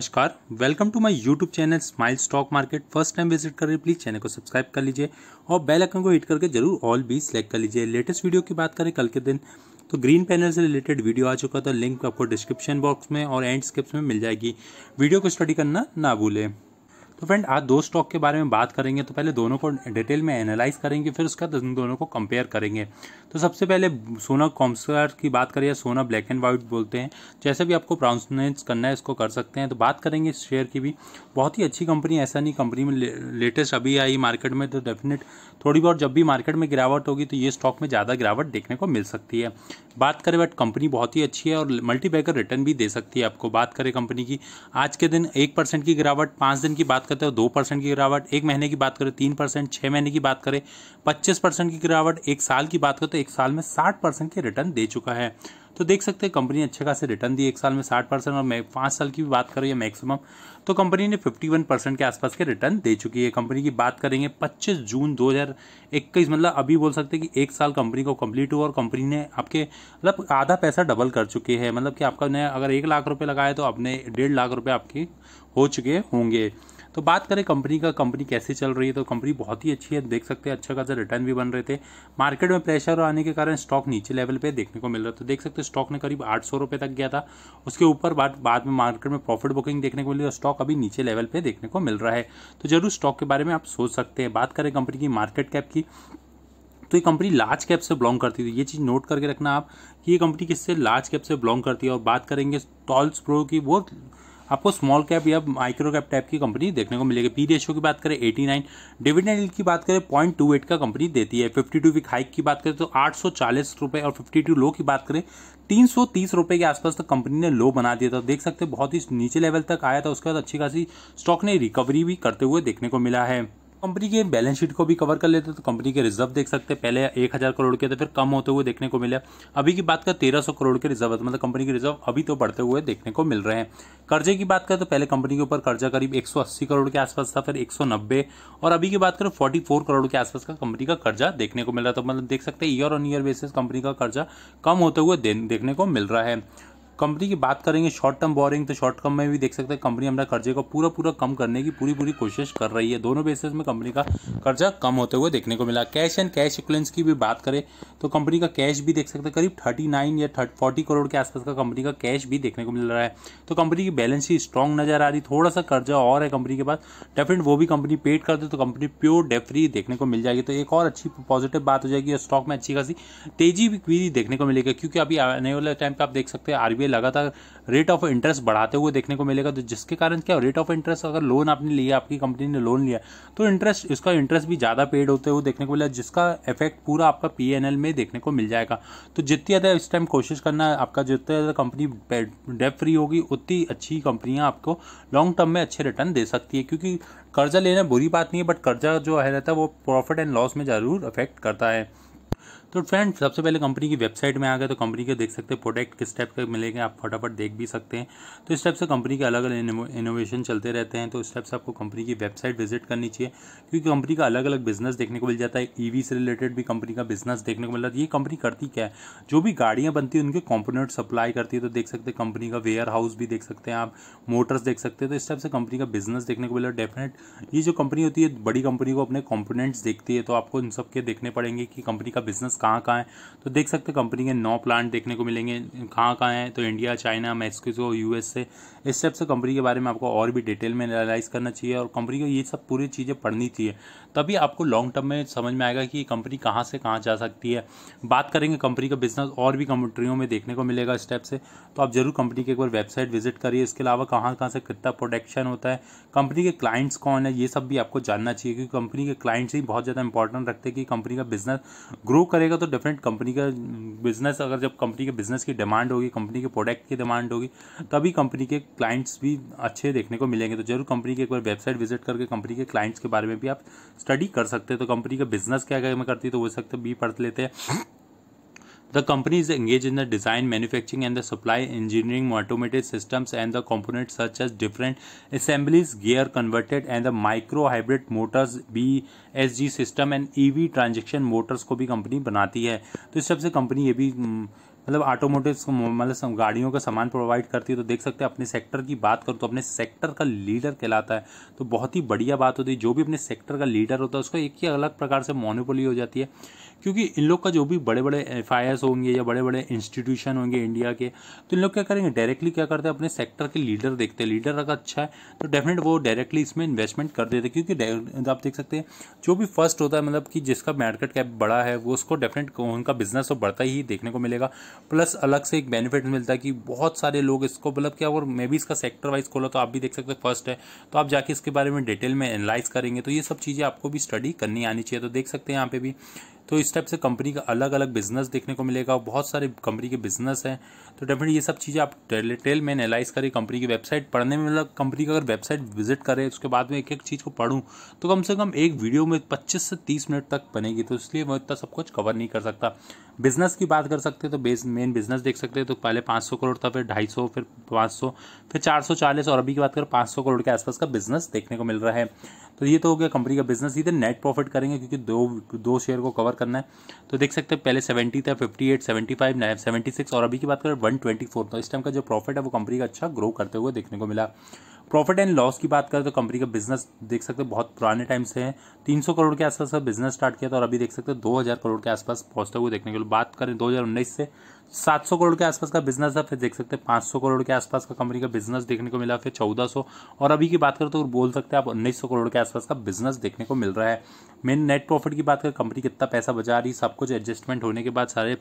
नमस्कार welcome to my YouTube channel smile stock market first time visit कर रहे please channel को subscribe कर लीजिए और बेल आइकन को हिट करके जरूर ऑल भी सिलेक्ट कर लीजिए लेटेस्ट वीडियो की बात करें कल के दिन तो ग्रीन पैनल से रिलेटेड वीडियो आ चुका था लिंक आपको डिस्क्रिप्शन बॉक्स में और एंड स्क्रिप्स में मिल जाएगी वीडियो को स्टडी करना ना भूलें तो फ्रेंड आज दो स्टॉक के बारे में बात करेंगे तो पहले दोनों को डिटेल में एनालाइज करेंगे फिर उसके बाद दोनों को कंपेयर करेंगे तो सबसे पहले सोना कॉम्सर की बात करें या सोना ब्लैक एंड वाइट बोलते हैं जैसे भी आपको प्राउंसनेंस करना है इसको कर सकते हैं तो बात करेंगे इस शेयर की भी बहुत ही अच्छी कंपनी ऐसा नहीं कंपनी में ले, लेटेस्ट अभी आई मार्केट में तो डेफिनेट थोड़ी बहुत जब भी मार्केट में गिरावट होगी तो ये स्टॉक में ज़्यादा गिरावट देखने को मिल सकती है बात करें बट कंपनी बहुत ही अच्छी है और मल्टीपैकर रिटर्न भी दे सकती है आपको बात करें कंपनी की आज के दिन एक परसेंट की गिरावट पाँच दिन की बात करते हो तो दो परसेंट की गिरावट एक महीने की बात करें तो तीन परसेंट छः महीने की बात करें पच्चीस परसेंट की गिरावट एक साल की बात करें तो एक साल में साठ परसेंट के रिटर्न दे चुका है तो देख सकते हैं कंपनी अच्छे खासे रिटर्न दी एक साल में साठ परसेंट और पांच साल की भी बात करूँ या मैक्सिमम तो कंपनी ने फिफ्टी वन परसेंट के आसपास के रिटर्न दे चुकी है कंपनी की बात करेंगे पच्चीस जून दो हज़ार इक्कीस मतलब अभी बोल सकते हैं कि एक साल कंपनी को कंप्लीट हुआ और कंपनी ने आपके मतलब आधा पैसा डबल कर चुके हैं मतलब कि आपका ने अगर एक लाख रुपये लगाए तो आपने डेढ़ लाख रुपये आपके हो चुके होंगे तो बात करें कंपनी का कंपनी कैसे चल रही है तो कंपनी बहुत ही अच्छी है देख सकते हैं अच्छा खासा रिटर्न भी बन रहे थे मार्केट में प्रेशर आने के कारण स्टॉक नीचे लेवल पर देखने को मिल रहा था तो देख सकते हैं स्टॉक ने करीब आठ सौ रुपये तक गया था उसके ऊपर बाद बाद में मार्केट में प्रॉफिट बुकिंग देखने को मिली और स्टॉक अभी नीचे लेवल पर देखने को मिल रहा है तो जरूर स्टॉक के बारे में आप सोच सकते हैं बात करें कंपनी की मार्केट कैप की तो ये कंपनी लार्ज कैप से बिलोंग करती थी ये चीज़ नोट करके रखना आप कि ये कंपनी किससे लार्ज कैप से बिलोंग करती है और बात करेंगे टॉल्स प्रो की वो आपको स्मॉल कैप या माइक्रो कैप टाइप की कंपनी देखने को मिलेगी पी रेशियो की बात करें एटी नाइन डिविडेंड की बात करें पॉइंट टू एट का कंपनी देती है फिफ्टी टू वीक हाइक की बात करें तो आठ सौ चालीस रुपए और फिफ्टी टू लो की बात करें तीन सौ तीस रुपये के आसपास तक तो कंपनी ने लो बना दिया था देख सकते हैं बहुत ही नीचे लेवल तक आया था उसके बाद अच्छी खासी स्टॉक ने रिकवरी भी करते हुए देखने को मिला है कंपनी के बैलेंस शीट को भी कवर कर लेते हैं तो कंपनी के रिजर्व देख सकते हैं पहले एक हज़ार करोड़ के थे फिर कम होते हुए देखने को मिले अभी की बात कर तेरह सौ करोड़ के रिजर्व तो मतलब कंपनी के रिजर्व अभी तो बढ़ते हुए देखने को मिल रहे हैं कर्जे की बात करें तो पहले कंपनी के ऊपर कर्जा करीब एक करोड़ के आसपास था फिर एक और अभी की बात करें फोर्टी करोड़ के आसपास का कंपनी का कर्जा देखने को मिल रहा था तो मतलब देख सकते हैं year on year basis company का कर्जा कम होते हुए देखने को मिल रहा है कंपनी की बात करेंगे शॉर्ट टर्म बोरिंग तो शॉर्ट टर्म में भी देख सकते हैं कंपनी हमारे कर्जे को पूरा पूरा कम करने की पूरी पूरी कोशिश कर रही है दोनों बेसिस में कंपनी का कर्जा कम होते हुए देखने को मिला कैश एंड कैश इक्वलेंस की भी बात करें तो कंपनी का कैश भी देख सकते हैं करीब थर्टी नाइन या थर्ट फोर्टी करोड़ के आसपास का कंपनी का कैश भी देखने को मिल रहा है तो कंपनी की बैलेंस ही स्ट्रॉन्ग नजर आ रही थोड़ा सा कर्जा और है कंपनी के पास डेफिनेट वो भी कंपनी पेड कर दे तो कंपनी प्योर डेफरी देखने को मिल जाएगी तो एक और अच्छी पॉजिटिव बात हो जाएगी और स्टॉक में अच्छी खासी तेजी भी देखने को मिलेगी क्योंकि अभी आने वाले टाइम पर आप देख सकते हैं आरबीआई आगे लगातार रेट ऑफ इंटरेस्ट बढ़ाते हुए देखने को मिलेगा तो जिसके कारण क्या रेट ऑफ इंटरेस्ट अगर लोन आपने लिया आपकी कंपनी ने लोन लिया तो इंटरेस्ट इसका इंटरेस्ट भी ज़्यादा पेड होते हुए देखने को मिला जिसका इफेक्ट पूरा आपका पी में देखने को मिल जाएगा तो जितनी ज़्यादा इस टाइम कोशिश करना आपका जितना ज़्यादा कंपनी डेप फ्री होगी उतनी अच्छी कंपनियाँ आपको लॉन्ग टर्म में अच्छे रिटर्न दे सकती है क्योंकि कर्जा लेना बुरी बात नहीं है बट कर्जा जो है रहता है वो प्रॉफिट एंड लॉस में ज़रूर अफेक्ट करता है तो फ्रेंड सबसे पहले कंपनी की वेबसाइट में आ गए तो कंपनी के देख सकते हैं प्रोडक्ट किस टाइप के मिलेंगे आप फटाफट देख भी सकते हैं तो इस टाइप से कंपनी के अलग अलग इनोवेशन चलते रहते हैं तो इस टाइप से आपको कंपनी की वेबसाइट विजिट करनी चाहिए क्योंकि कंपनी का अलग अलग बिजनेस देखने को मिल जाता है ईवी e से रिलेटेड भी कंपनी का बिजनेस देखने को मिल जाता है ये कंपनी करती क्या है जो भी गाड़ियाँ बनती हैं उनके कॉम्पोनेट सप्लाई करती है तो देख सकते हैं कंपनी का वेयर हाउस भी देख सकते हैं आप मोटर्स देख सकते हैं तो इस टाइप से कंपनी का बिजनेस देखने को मिला डेफिनेट ये जो कंपनी होती है बड़ी कंपनी को अपने कॉम्पोनेंट्स देखती है तो आपको इन सब के देखने पड़ेंगे कि कंपनी का बिजनेस कहाँ कहाँ हैं तो देख सकते हैं कंपनी के नौ प्लांट देखने को मिलेंगे कहाँ कहाँ हैं तो इंडिया चाइना मैक्सिको यूएसए इस टाइप से कंपनी के बारे में आपको और भी डिटेल में एनालाइज करना चाहिए और कंपनी को ये सब पूरी चीज़ें पढ़नी चाहिए तभी आपको लॉन्ग टर्म में समझ में आएगा कि कंपनी कहाँ से कहाँ जा सकती है बात करेंगे कंपनी का बिजनेस और भी कंट्रियों में देखने को मिलेगा स्टेप से तो आप ज़रूर कंपनी के एक बार वेबसाइट विजिट करिए इसके अलावा कहाँ कहाँ से कितना प्रोडक्शन होता है कंपनी के क्लाइंट्स कौन है ये सब भी आपको जानना चाहिए क्योंकि कंपनी के क्लाइंट्स ही बहुत ज़्यादा इंपॉर्टेंट रखते हैं कि कंपनी का बिजनेस ग्रो करेगा तो डिफरेंट कंपनी का बिजनेस अगर जब कंपनी के बिजनेस की डिमांड होगी कंपनी के प्रोडक्ट की डिमांड होगी तभी कंपनी के क्लाइंट्स भी अच्छे देखने को मिलेंगे तो जरूर कंपनी के एक बार वेबसाइट विजिट करके कंपनी के क्लाइंट्स के बारे में भी आप स्टडी कर सकते हैं तो कंपनी का बिजनेस क्या क्या में करती है तो वो सकते बी पढ़ लेते हैं the company is engage in the design manufacturing and the supply engineering automated systems and the components such as different assemblies gear converted and the micro hybrid motors B S G system and E V transaction motors को भी company बनाती है तो इस सबसे company ये भी हम्म, मतलब ऑटोमोटिव मतलब गाड़ियों का सामान प्रोवाइड करती है तो देख सकते हैं अपने सेक्टर की बात करूँ तो अपने सेक्टर का लीडर कहलाता है तो बहुत ही बढ़िया बात होती है जो भी अपने सेक्टर का लीडर होता है उसका एक ही अलग प्रकार से मोनोपोली हो जाती है क्योंकि इन लोग का जो भी बड़े बड़े एफ होंगे या बड़े बड़े इंस्टीट्यूशन होंगे इंडिया के तो इन लोग क्या करेंगे डायरेक्टली क्या करते हैं अपने सेक्टर के लीडर देखते हैं लीडर अगर अच्छा है तो डेफिनेट वो डायरेक्टली इसमें इन्वेस्टमेंट कर देते क्योंकि आप देख सकते हैं जो भी फर्स्ट होता है मतलब कि जिसका मार्केट कैप बड़ा है वो उसको डेफिनेट उनका बिजनेस तो बढ़ता ही देखने को मिलेगा प्लस अलग से एक बेनिफिट मिलता है कि बहुत सारे लोग इसको मतलब क्या अगर मे भी इसका सेक्टर वाइज खोला तो आप भी देख सकते हैं फर्स्ट है तो आप जाके इसके बारे में डिटेल में एनालाइज करेंगे तो ये सब चीज़ें आपको भी स्टडी करनी आनी चाहिए तो देख सकते हैं यहाँ पे भी तो इस टाइप से कंपनी का अलग अलग बिजनेस देखने को मिलेगा बहुत सारे कंपनी के बिजनेस हैं तो डेफिनेटली ये सब चीज़ें आप डिटेल में एनालाइज करें कंपनी की वेबसाइट पढ़ने में मतलब कंपनी का अगर वेबसाइट विजिट करें उसके बाद में एक एक चीज़ को पढ़ूँ तो कम से कम एक वीडियो में पच्चीस से तीस मिनट तक बनेगी तो इसलिए मैं इतना सब कुछ कवर नहीं कर सकता बिजनेस की बात कर सकते हैं तो बेस मेन बिजनेस देख सकते हैं तो पहले 500 करोड़ था फिर 250 फिर 500 फिर 440 और अभी की बात करें 500 करोड़ के आसपास का बिजनेस देखने को मिल रहा है तो ये तो हो गया कंपनी का बिजनेस सीधे नेट प्रॉफिट करेंगे क्योंकि दो दो शेयर को कवर करना है तो देख सकते हैं पहले सेवेंटी था fifty eight seventy five seventy six और अभी की बात करें वन ट्वेंटी फोर तो इस टाइम का जो प्रॉफिट है वो कंपनी का अच्छा ग्रो करते हुए देखने को मिला प्रॉफिट एंड लॉस की बात करें तो कंपनी का बिजनेस देख सकते हो बहुत पुराने टाइम से है 300 करोड़ के आसपास का बिजनेस स्टार्ट किया था और अभी देख सकते हो 2000 करोड़ के आसपास पहुंचते हुए देखने के लिए बात करें 2019 से 700 करोड़ के आसपास का बिजनेस है फिर देख सकते हैं 500 करोड़ के आसपास का कंपनी का बिजनेस देखने को मिला फिर 1400 और अभी की बात करें तो बोल सकते हैं आप सौ करोड़ के आसपास का बिजनेस देखने को मिल रहा है मेन नेट प्रॉफिट की बात करें कंपनी कितना पैसा बचा रही सब कुछ एडजस्टमेंट होने के बाद सारे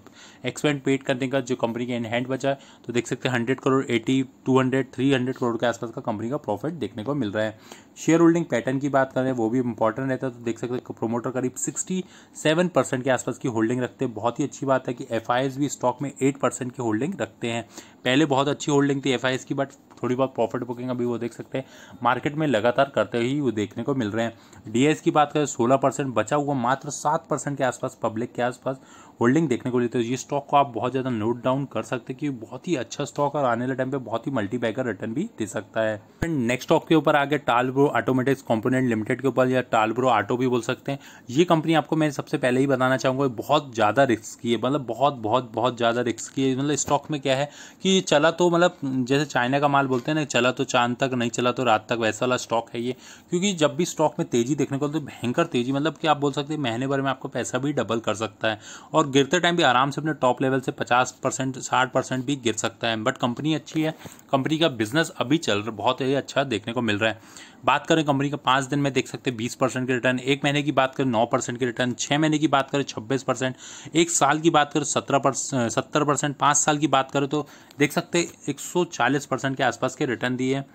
एक्सपेंड पेड करने का जो कंपनी के इनहैंड बचा है तो देख सकते हैं hundred crore eighty two hundred three hundred crore के आसपास का कंपनी का प्रॉफिट देखने को मिल रहा है शेयर होल्डिंग पैटर्न की बात करें वो भी इंपॉर्टेंट रहता है तो देख सकते हैं प्रोमोटर करीब सिक्सटी सेवन परसेंट के आसपास की होल्डिंग रखते हैं बहुत ही अच्छी बात है कि एफ भी स्टॉक में एट परसेंट की होल्डिंग रखते हैं पहले बहुत अच्छी होल्डिंग थी एफ की बट थोड़ी बहुत प्रॉफिट बुकिंग अभी वो देख सकते हैं मार्केट में लगातार करते ही वो देखने को मिल रहे हैं डीएस की बात करें सोलह परसेंट बचा हुआ मात्र सात परसेंट के आसपास पब्लिक के आसपास होल्डिंग देखने को मिलते हैं तो ये स्टॉक को आप बहुत ज़्यादा नोट डाउन कर सकते हैं कि बहुत ही अच्छा स्टॉक और आने वाले टाइम पर बहुत ही मल्टी बैगर रिटर्न भी दे सकता है एंड नेक्स्ट स्टॉक के ऊपर आगे टालब्रो ऑटोमेटिक्स कंपोनेंट लिमिटेड के ऊपर या टालब्रो ऑटो भी बोल सकते हैं ये कंपनी आपको मैं सबसे पहले ही बताना चाहूँगा बहुत ज़्यादा रिस्क की है मतलब बहुत बहुत बहुत ज़्यादा रिस्क की है मतलब स्टॉक में क्या है कि चला तो मतलब जैसे चाइना का माल फिलहाल बोलते हैं ना चला तो चांद तक नहीं चला तो रात तक वैसा वाला स्टॉक है ये क्योंकि जब भी स्टॉक में तेज़ी देखने को तो भयंकर तेज़ी मतलब कि आप बोल सकते हैं महीने भर में आपको पैसा भी डबल कर सकता है और गिरते टाइम भी आराम से अपने टॉप लेवल से पचास परसेंट परसेंट भी गिर सकता है बट कंपनी अच्छी है कंपनी का बिजनेस अभी चल रहा बहुत ही अच्छा देखने को मिल रहा है बात करें कंपनी का पाँच दिन में देख सकते हैं बीस परसेंट के रिटर्न एक महीने की बात करें नौ परसेंट के रिटर्न छः महीने की बात करें छब्बीस परसेंट एक साल की बात करें सत्रह परसेंट सत्तर परसेंट पाँच साल की बात करें तो देख सकते हैं एक सौ चालीस परसेंट के आस आसपास के रिटर्न दिए हैं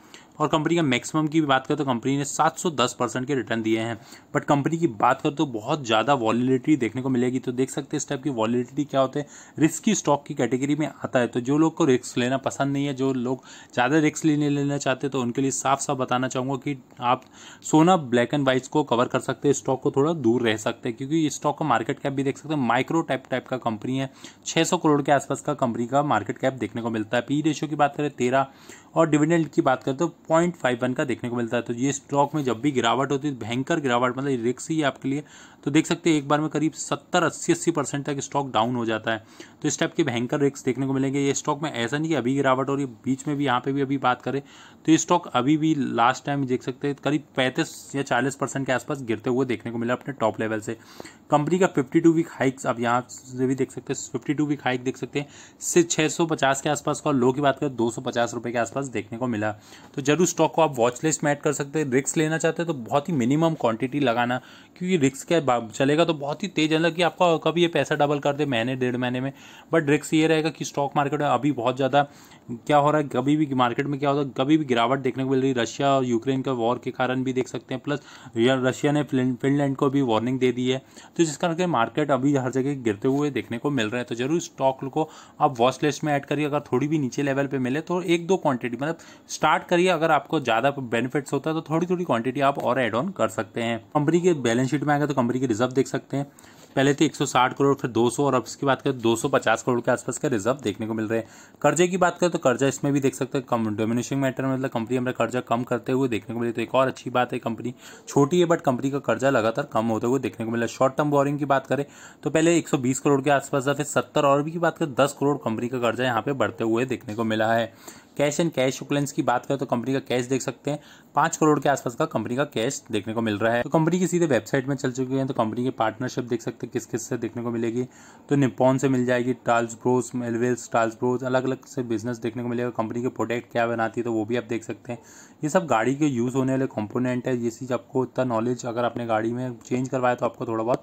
और कंपनी का मैक्सिमम की बात करें तो कंपनी ने 710 परसेंट के रिटर्न दिए हैं बट कंपनी की बात करें तो बहुत ज़्यादा वॉलीलिटी देखने को मिलेगी तो देख सकते हैं इस टाइप की वॉलीलिटी क्या होते हैं रिस्की स्टॉक की कैटेगरी में आता है तो जो लोग को रिस्क लेना पसंद नहीं है जो लोग ज़्यादा रिस्क लेने लेना चाहते तो उनके लिए साफ साफ बताना चाहूँगा कि आप सोना ब्लैक एंड वाइट को कवर कर सकते हैं स्टॉक को थोड़ा दूर रह सकते हैं क्योंकि इस स्टॉक का मार्केट कैप भी देख सकते हैं माइक्रो टाइप टाइप का कंपनी है 600 करोड़ के आसपास का कंपनी का मार्केट कैप देखने को मिलता है पी रेशियो e की बात करें तेरह और डिविडेंड की बात करें तो पॉइंट फाइव वन का देखने को मिलता है तो ये स्टॉक में जब भी गिरावट होती है भयंकर गिरावट मतलब रिक्स ही आपके लिए तो देख सकते हैं एक बार में करीब सत्तर अस्सी अस्सी परसेंट तक स्टॉक डाउन हो जाता है तो इस टाइप के भयंकर रिक्स देखने को मिलेंगे ये स्टॉक में ऐसा नहीं कि अभी गिरावट हो रही है बीच में भी यहाँ पे भी अभी बात करें तो ये स्टॉक अभी भी लास्ट टाइम देख सकते हैं करीब पैंतीस या चालीस परसेंट के आसपास गिरते हुए देखने को मिला अपने टॉप लेवल से कंपनी का फिफ्टी टू वीक हाइक्स आप यहाँ से भी देख सकते हैं फिफ्टी टू वीक हाइक देख सकते हैं सिर्फ छः सौ पचास के आसपास का लो की बात करें दो सौ पचास रुपये के आसपास पास देखने को मिला तो जरूर स्टॉक को आप वॉच लिस्ट में ऐड कर सकते हैं रिक्स लेना चाहते हैं तो बहुत ही मिनिमम क्वांटिटी लगाना क्योंकि रिक्स क्या चलेगा तो बहुत ही तेज अलग कि आपका कभी ये पैसा डबल कर दे महीने डेढ़ महीने में बट रिक्स ये रहेगा कि स्टॉक मार्केट में अभी बहुत ज़्यादा क्या हो रहा है कभी भी मार्केट में क्या होता है कभी भी गिरावट देखने को मिल रही है रशिया और यूक्रेन का वॉर के कारण भी देख सकते हैं प्लस रशिया ने फिनलैंड को भी वार्निंग दे दी है तो जिस कारण मार्केट अभी हर जगह गिरते हुए देखने को मिल रहा है तो जरूर स्टॉक को आप वॉच लिस्ट में ऐड करिए अगर थोड़ी भी नीचे लेवल पर मिले तो एक दो क्वान्टिटी क्वांटिटी मतलब स्टार्ट करिए अगर आपको ज़्यादा बेनिफिट्स होता है तो थोड़ी थोड़ी क्वांटिटी आप और एड ऑन कर सकते हैं कंपनी के बैलेंस शीट में आएगा तो कंपनी के रिजर्व देख सकते हैं पहले थे 160 करोड़ फिर 200 और अब इसकी बात करें 250 करोड़ के आसपास का रिजर्व देखने को मिल रहे हैं कर्जे की बात करें तो कर्जा इसमें भी देख सकते हैं कम डोमिनेशिंग मैटर में मतलब कंपनी हमारा कर्जा कम करते हुए देखने को मिले तो एक और अच्छी बात है कंपनी छोटी है बट कंपनी का कर्जा लगातार कम होते हुए देखने को मिला शॉर्ट टर्म बोरिंग की बात करें तो पहले एक करोड़ के आसपास था फिर सत्तर और भी की बात करें दस करोड़ कंपनी का कर्जा यहाँ पे बढ़ते हुए देखने को मिला है कैश एंड कैश इक्वलेंस की बात करें तो कंपनी का कैश देख सकते हैं पाँच करोड़ के आसपास का कंपनी का कैश देखने को मिल रहा है तो कंपनी की सीधे वेबसाइट में चल चुकी है तो कंपनी की पार्टनरशिप देख सकते हैं किस किस से देखने को मिलेगी तो निपोन से मिल जाएगी टाल्स ब्रोस मेलवेल्स टाल्स ब्रोस अलग अलग से बिजनेस देखने को मिलेगा कंपनी के प्रोडक्ट क्या बनाती है तो वो भी आप देख सकते हैं ये सब गाड़ी के यूज़ होने वाले कॉम्पोनेंट है ये चीज़ आपको इतना नॉलेज अगर आपने गाड़ी में चेंज करवाया तो आपको थोड़ा बहुत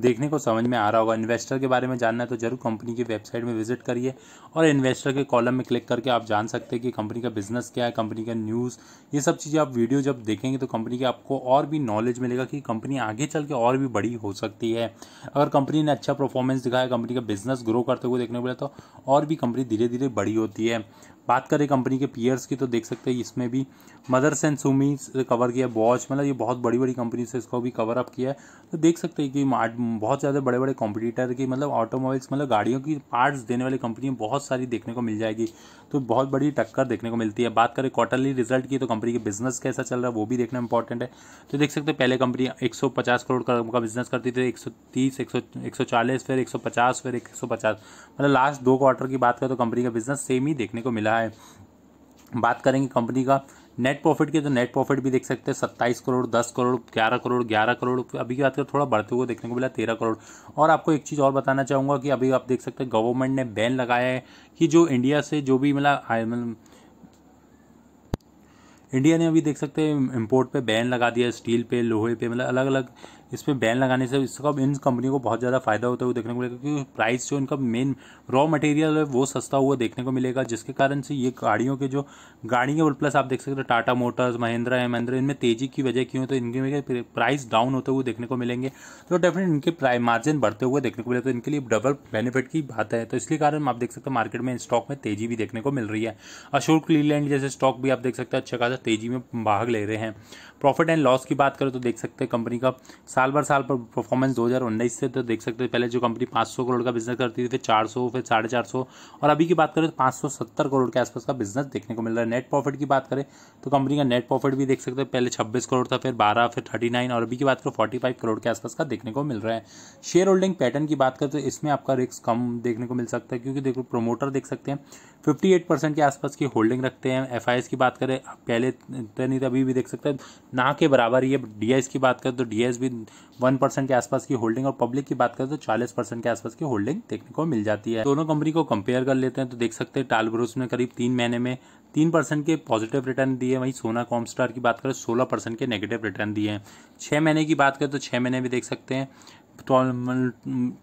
देखने को समझ में आ रहा होगा इन्वेस्टर के बारे में जानना है तो जरूर कंपनी की वेबसाइट में विजिट करिए और इन्वेस्टर के कॉलम में क्लिक करके आप जान सकते हैं कि कंपनी का बिजनेस क्या है कंपनी का न्यूज़ ये सब चीज़ें आप वीडियो जब देखेंगे तो कंपनी की आपको और भी नॉलेज मिलेगा कि कंपनी आगे चल के और भी बड़ी हो सकती है अगर कंपनी ने अच्छा परफॉर्मेंस दिखाया कंपनी का बिजनेस ग्रो करते हुए देखने को मिला तो और भी कंपनी धीरे धीरे बड़ी होती है बात करें कंपनी के पीयर्स की तो देख सकते हैं इसमें भी मदर्स एंड सुमी कवर किया बॉच मतलब ये बहुत बड़ी बड़ी कंपनी से इसको भी कवर अप किया है तो देख सकते हैं कि बहुत ज़्यादा बड़े बड़े कॉम्पिटिटर की मतलब ऑटोमोबाइल्स मतलब गाड़ियों की पार्ट्स देने वाली कंपनी बहुत सारी देखने को मिल जाएगी तो बहुत बड़ी टक्कर देखने को मिलती है बात करें क्वार्टरली रिजल्ट की तो कंपनी के बिजनेस कैसा चल रहा है वो भी देखना इंपॉर्टेंट है तो देख सकते हैं पहले कंपनी एक करोड़ का, बिजनेस करती थी एक सौ फिर एक फिर एक मतलब लास्ट दो क्वार्टर की बात करें तो कंपनी का बिजनेस सेम ही देखने को मिला है रहा है बात करेंगे कंपनी का नेट प्रॉफिट की तो नेट प्रॉफिट भी देख सकते हैं सत्ताईस करोड़ दस करोड़ ग्यारह करोड़ ग्यारह करोड़ अभी की बात करें थोड़ा बढ़ते हुए देखने को मिला तेरह करोड़ और आपको एक चीज़ और बताना चाहूँगा कि अभी आप देख सकते हैं गवर्नमेंट ने बैन लगाया है कि जो इंडिया से जो भी मतलब इंडिया ने अभी देख सकते हैं इम्पोर्ट पे बैन लगा दिया स्टील पे लोहे पे मतलब अलग अलग इस पर बैन लगाने से इसका इन कंपनियों को बहुत ज़्यादा फायदा होता है वो देखने को मिलेगा क्योंकि प्राइस जो इनका मेन रॉ मटेरियल है वो सस्ता हुआ देखने को मिलेगा जिसके कारण से ये गाड़ियों के जो गाड़ी गाड़ियाँ प्लस आप देख सकते हो टाटा मोटर्स महिंद्रा है महिंद्रा इनमें तेज़ी की वजह क्यों तो इनके प्राइस डाउन होते हुए देखने को मिलेंगे तो डेफिनेट इनके प्राइस मार्जिन बढ़ते हुए देखने को मिले तो इनके लिए डबल बेनिफिट की बात है तो इसलिए कारण आप देख सकते हो मार्केट में स्टॉक में तेज़ी भी देखने को मिल रही है अशोक लीलैंड जैसे स्टॉक भी आप देख सकते हैं अच्छा खासा तेज़ी में भाग ले रहे हैं प्रॉफिट एंड लॉस की बात करें तो देख सकते हैं कंपनी का साल भर साल पर परफॉर्मेंस दो से तो देख सकते हैं पहले जो कंपनी 500 करोड़ का बिजनेस करती थी फिर 400 फिर साढ़े चार सौ और अभी की बात करें तो 570 करोड़ के आसपास का बिजनेस देखने को मिल रहा है नेट प्रॉफिट की बात करें तो कंपनी का नेट प्रॉफिट भी देख सकते हैं पहले छब्बीस करोड़ था फिर बारह फिर थर्टी और अभी की बात करें फोर्टी करोड़ के आसपास का देखने को मिल रहा है शेयर होल्डिंग पैटर्न की बात करें तो इसमें आपका रिस्क कम देखने को मिल सकता है क्योंकि देखो प्रोमोटर देख सकते हैं एट परसेंट के आसपास की होल्डिंग रखते हैं एफ की बात करें पहले पहले ट्रेन अभी भी देख सकते हैं ना के बराबर ये डीएस की बात करें तो डीएस भी वन परसेंट के आसपास की होल्डिंग और पब्लिक की बात करें तो चालीस परसेंट के आसपास की होल्डिंग देखने को मिल जाती है दोनों कंपनी को कंपेयर कर लेते हैं तो देख सकते हैं टालग्रोस ने करीब तीन महीने में तीन परसेंट के पॉजिटिव रिटर्न दिए वहीं सोना कॉमस्टार की बात करें सोलह परसेंट के नेगेटिव रिटर्न दिए हैं छः महीने की बात करें तो छः महीने भी देख सकते हैं टॉल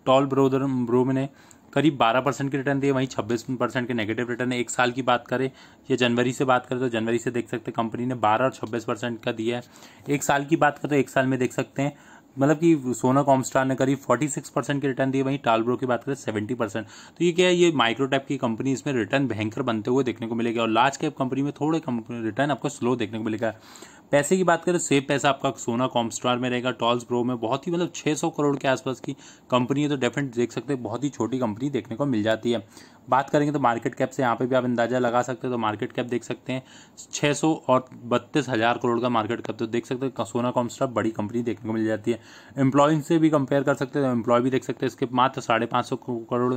टॉल ब्रोदर ब्रोम ने करीब 12 परसेंट के रिटर्न दिए वहीं 26 परसेंट के नेगेटिव रिटर्न है एक साल की बात करें या जनवरी से बात करें तो जनवरी से देख सकते हैं कंपनी ने 12 और 26 परसेंट का दिया है एक साल की बात करें तो एक साल में देख सकते हैं मतलब कि सोना कॉमस्टार ने करीब 46 परसेंट के रिटर्न दी वहीं टालब्रो की बात करें 70 परसेंट तो ये क्या है ये माइक्रो टाइप की कंपनी इसमें रिटर्न भयंकर बनते हुए देखने को मिलेगा और लार्ज कैप कंपनी में थोड़े रिटर्न आपको स्लो देखने को मिलेगा पैसे की बात करें सेफ पैसा आपका सोना कॉमस्टार में रहेगा टॉल्स ब्रो में बहुत ही मतलब 600 करोड़ के आसपास की कंपनी है तो डेफिनेट देख सकते हैं बहुत ही छोटी कंपनी देखने को मिल जाती है बात करेंगे तो मार्केट कैप से यहाँ पे भी आप अंदाज़ा लगा सकते हो तो मार्केट कैप देख सकते हैं छः सौ और बत्तीस हज़ार करोड़ का मार्केट कैप तो देख सकते हैं सोना कॉम्स्ट्रा बड़ी कंपनी देखने को मिल जाती है एम्प्लॉय से भी कंपेयर कर सकते हैं तो एम्प्लॉय भी देख सकते हैं इसके मात्र साढ़े पाँच सौ करोड़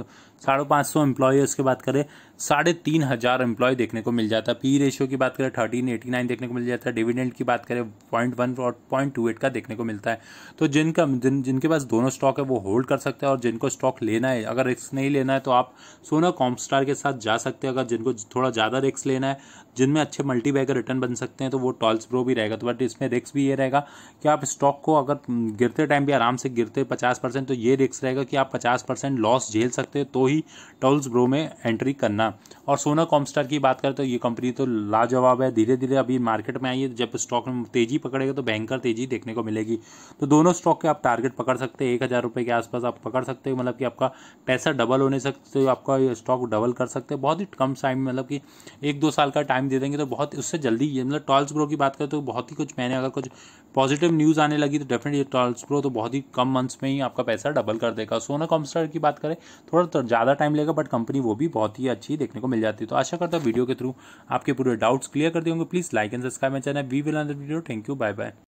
साढ़े पाँच सौ एम्प्लॉय इसके बात करें साढ़े तीन हज़ार एम्प्लॉय देखने को मिल जाता है पी रेशियो की बात करें थर्टीन एटी नाइन देखने को मिल जाता है डिविडेंड की बात करें पॉइंट वन और पॉइंट टू एट का देखने को मिलता है तो जिनका जिन जिनके पास दोनों स्टॉक है वो होल्ड कर सकते हैं और जिनको स्टॉक लेना है अगर रिस्क नहीं लेना है तो आप सोना कॉम्पस्टार के साथ जा सकते हैं अगर जिनको थोड़ा ज़्यादा रिस्क लेना है जिनमें अच्छे मल्टी बैगर रिटर्न बन सकते हैं तो वो टॉल्स ब्रो भी रहेगा तो बट इसमें रिस्क भी ये रहेगा कि आप स्टॉक को अगर गिरते टाइम भी आराम से गिरते पचास परसेंट तो ये रिस्क रहेगा कि आप पचास परसेंट लॉस झेल सकते हैं तो ही टॉल्स ब्रो में एंट्री करना हाँ और सोना कॉमस्टार की बात करें तो ये कंपनी तो लाजवाब है धीरे धीरे अभी मार्केट में आई है जब स्टॉक में तेज़ी पकड़ेगा तो भयंकर तेज़ी देखने को मिलेगी तो दोनों स्टॉक के आप टारगेट पकड़ सकते हैं एक हज़ार रुपये के आसपास आप पकड़ सकते हो मतलब कि आपका पैसा डबल होने सकते तो आपका स्टॉक डबल कर सकते हैं बहुत ही कम टाइम मतलब कि एक दो साल का टाइम दे देंगे तो बहुत उससे जल्दी मतलब टॉल्स ग्रो की बात करें तो बहुत ही कुछ मैंने अगर कुछ पॉजिटिव न्यूज़ आने लगी तो डेफिनेटली टॉल्स ग्रो तो बहुत ही कम मंथ्स में ही आपका पैसा डबल कर देगा सोना कॉमस्टार की बात करें थोड़ा तो ज़्यादा टाइम लेगा बट कंपनी वो भी बहुत ही अच्छी देखने को मिल जाती है तो आशा करता हूँ वीडियो के थ्रू आपके पूरे डाउट्स क्लियर कर देंगे प्लीज़ लाइक एंड सब्सक्राइब मैं चैनल वी विल अंदर video thank you bye bye